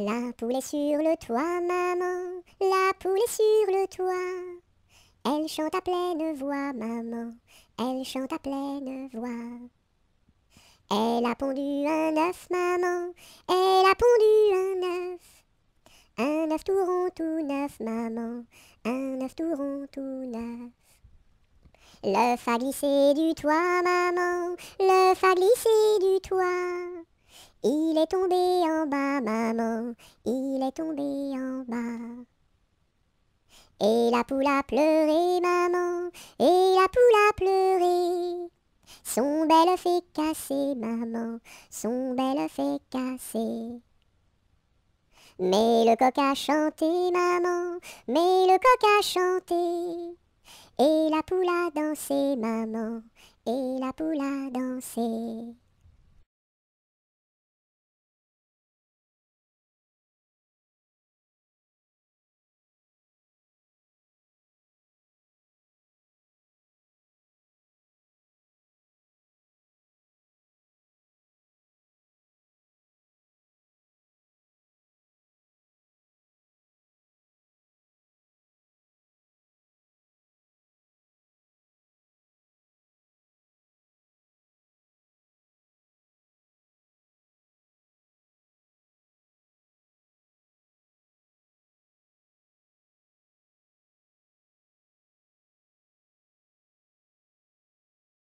La poule est sur le toit, maman, la poule est sur le toit. Elle chante à pleine voix, maman, elle chante à pleine voix. Elle a pondu un œuf, maman, elle a pondu un œuf. Un œuf tout rond, tout neuf, maman, un œuf tout rond, tout neuf. Le a glissé du toit, maman, le a glissé du toit. Il est tombé en bas, maman, il est tombé en bas. Et la poule a pleuré, maman, et la poule a pleuré. Son bel œuf est cassé, maman, son bel œuf est cassé. Mais le coq a chanté, maman, mais le coq a chanté. Et la poule a dansé, maman, et la poule a dansé.